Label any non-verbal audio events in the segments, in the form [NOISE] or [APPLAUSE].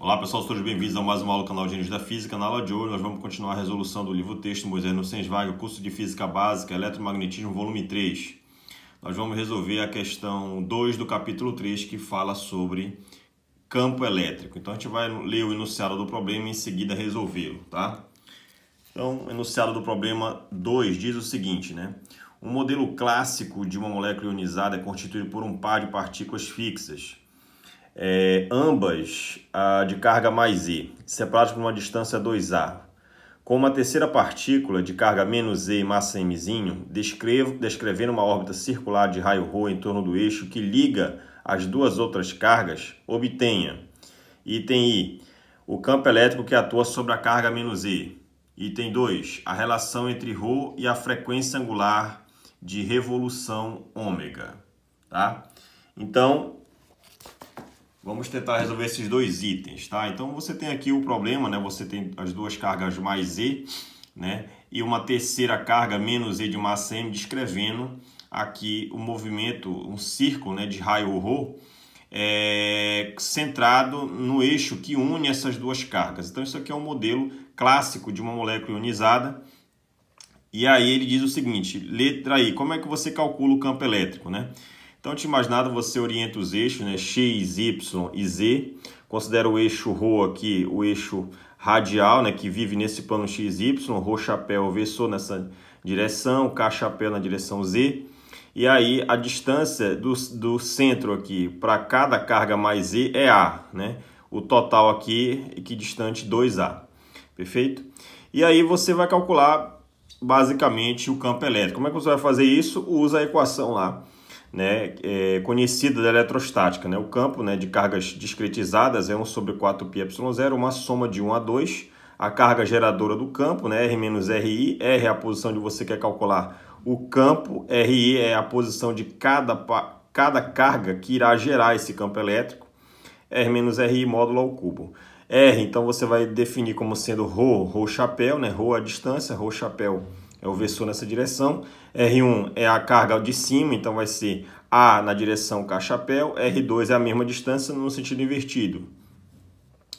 Olá pessoal, sejam bem-vindos a mais uma aula do canal Gênios da Física. Na aula de hoje nós vamos continuar a resolução do livro texto Moisés Nucens Vaga, curso de Física Básica, Eletromagnetismo, volume 3. Nós vamos resolver a questão 2 do capítulo 3 que fala sobre campo elétrico. Então a gente vai ler o enunciado do problema e em seguida resolvê-lo, tá? Então, o enunciado do problema 2 diz o seguinte, né? Um modelo clássico de uma molécula ionizada é constituído por um par de partículas fixas é, ambas a, de carga mais E, separadas por uma distância 2A. Com uma terceira partícula de carga menos E e massa m, descrevo, descrevendo uma órbita circular de raio Rho em torno do eixo que liga as duas outras cargas, obtenha item I, o campo elétrico que atua sobre a carga menos E. Item 2, a relação entre Rho e a frequência angular de revolução ômega. Tá? Então, Vamos tentar resolver esses dois itens, tá? Então você tem aqui o problema, né? Você tem as duas cargas mais E, né? E uma terceira carga menos E de massa M descrevendo aqui o movimento, um círculo né, de raio Rho é, centrado no eixo que une essas duas cargas. Então isso aqui é um modelo clássico de uma molécula ionizada. E aí ele diz o seguinte, letra I, como é que você calcula o campo elétrico, né? Então, antes de mais nada, você orienta os eixos, né? X, Y e Z. Considera o eixo Rho aqui, o eixo radial, né? Que vive nesse plano X, Y. Rho chapéu versor nessa direção, K chapéu na direção Z. E aí, a distância do, do centro aqui para cada carga mais Z é A, né? O total aqui é que distante 2A, perfeito? E aí você vai calcular basicamente o campo elétrico. Como é que você vai fazer isso? Usa a equação lá né, é, conhecida da eletrostática. Né? O campo né, de cargas discretizadas é 1 sobre 4πε0, uma soma de 1 a 2. A carga geradora do campo, né, R menos RI, R é a posição de você quer calcular o campo, RI é a posição de cada, cada carga que irá gerar esse campo elétrico, R menos RI módulo ao cubo. R, então você vai definir como sendo ρ, ρ chapéu, né, ρ a distância, ρ chapéu é o vetor nessa direção. R1 é a carga de cima, então vai ser A na direção K-chapéu. R2 é a mesma distância no sentido invertido,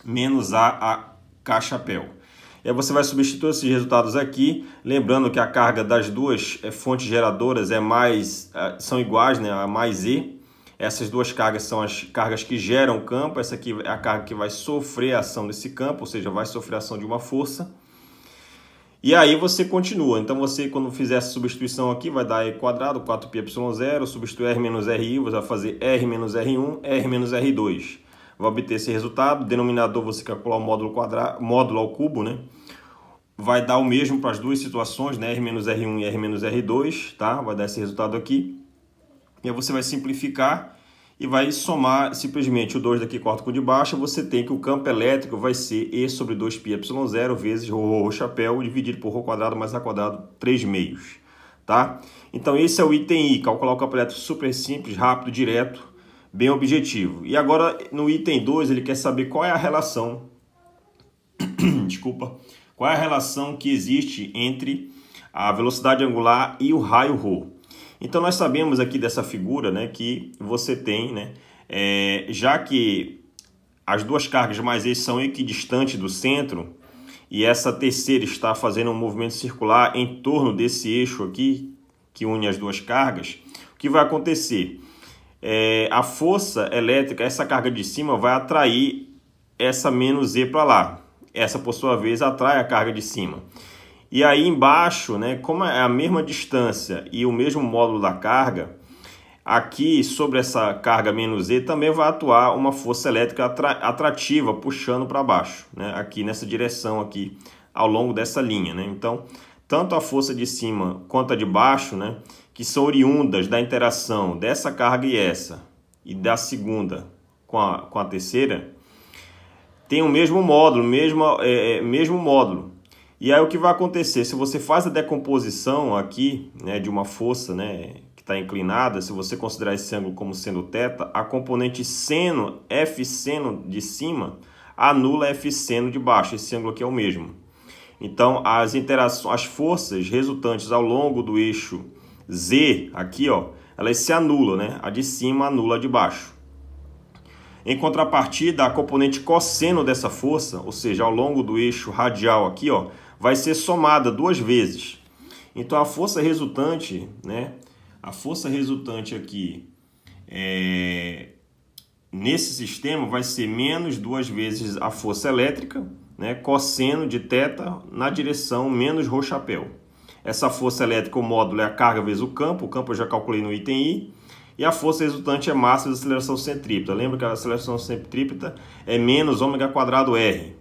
menos A a K-chapéu. E aí você vai substituir esses resultados aqui, lembrando que a carga das duas eh, fontes geradoras é mais, eh, são iguais, né? a mais E. Essas duas cargas são as cargas que geram o campo, essa aqui é a carga que vai sofrer a ação desse campo, ou seja, vai sofrer a ação de uma força. E aí você continua. Então você, quando fizer essa substituição aqui, vai dar e quadrado, 4πy0, substituir R menos RI, você vai fazer R menos R1, R menos R2. Vai obter esse resultado. Denominador você calcular o módulo, quadra... módulo ao cubo, né? Vai dar o mesmo para as duas situações, né? R menos R1 e R menos R2, tá? Vai dar esse resultado aqui. E aí você vai simplificar e vai somar simplesmente o 2 daqui corta com o de baixo, você tem que o campo elétrico vai ser E sobre 2πε0 vezes rho, chapéu dividido por rho quadrado mais a quadrado 3 meios. Tá? Então esse é o item I, calcular o campo elétrico super simples, rápido, direto, bem objetivo. E agora no item 2 ele quer saber qual é a relação, [COUGHS] desculpa, qual é a relação que existe entre a velocidade angular e o raio ρ. Então nós sabemos aqui dessa figura né, que você tem, né, é, já que as duas cargas mais E são equidistantes do centro e essa terceira está fazendo um movimento circular em torno desse eixo aqui que une as duas cargas, o que vai acontecer? É, a força elétrica, essa carga de cima vai atrair essa menos E para lá. Essa, por sua vez, atrai a carga de cima. E aí embaixo, né, como é a mesma distância e o mesmo módulo da carga, aqui sobre essa carga menos E também vai atuar uma força elétrica atrativa puxando para baixo, né, aqui nessa direção aqui ao longo dessa linha. Né? Então, tanto a força de cima quanto a de baixo, né, que são oriundas da interação dessa carga e essa, e da segunda com a, com a terceira, tem o mesmo módulo, mesmo, é, é, mesmo módulo. E aí o que vai acontecer? Se você faz a decomposição aqui né, de uma força né, que está inclinada, se você considerar esse ângulo como sendo θ, a componente seno, F seno de cima, anula F seno de baixo. Esse ângulo aqui é o mesmo. Então as interações, as forças resultantes ao longo do eixo Z aqui, ó, elas se anulam, né? A de cima anula a de baixo. Em contrapartida, a componente cosseno dessa força, ou seja, ao longo do eixo radial aqui, ó, vai ser somada duas vezes. Então a força resultante, né, a força resultante aqui é, nesse sistema vai ser menos duas vezes a força elétrica, né, cosseno de θ na direção menos ρ chapéu. Essa força elétrica, o módulo é a carga vezes o campo, o campo eu já calculei no item I, e a força resultante é massa da aceleração centrípeta. Lembra que a aceleração centrípeta é menos quadrado r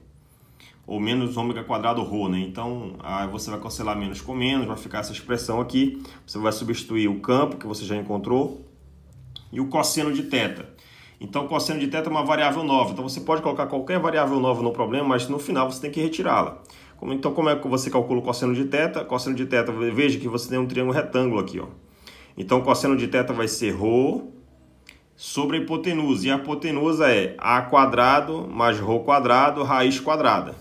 ou menos ômega quadrado rho, né? Então, aí você vai cancelar menos com menos, vai ficar essa expressão aqui. Você vai substituir o campo que você já encontrou e o cosseno de θ. Então, cosseno de θ é uma variável nova. Então, você pode colocar qualquer variável nova no problema, mas no final você tem que retirá-la. Então, como é que você calcula o cosseno de θ? Cosseno de θ, veja que você tem um triângulo retângulo aqui, ó. Então, cosseno de teta vai ser ρ sobre a hipotenusa. E a hipotenusa é A quadrado mais ρ quadrado raiz quadrada.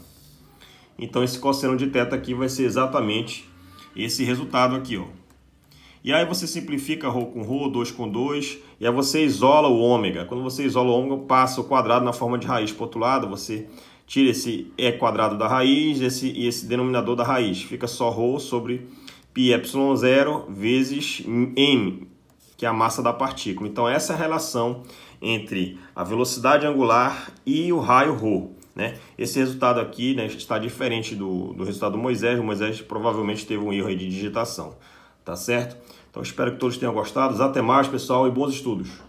Então, esse cosseno de teta aqui vai ser exatamente esse resultado aqui, ó. E aí você simplifica ρ com ρ, 2 com 2, e aí você isola o ômega. Quando você isola o ômega, passa o quadrado na forma de raiz para outro lado, você tira esse E quadrado da raiz esse, e esse denominador da raiz. Fica só ρ sobre πε0 vezes m, que é a massa da partícula. Então, essa é a relação entre a velocidade angular e o raio ρ. Né? Esse resultado aqui né, está diferente do, do resultado do Moisés. O Moisés provavelmente teve um erro de digitação, tá certo? Então, espero que todos tenham gostado. Até mais, pessoal, e bons estudos!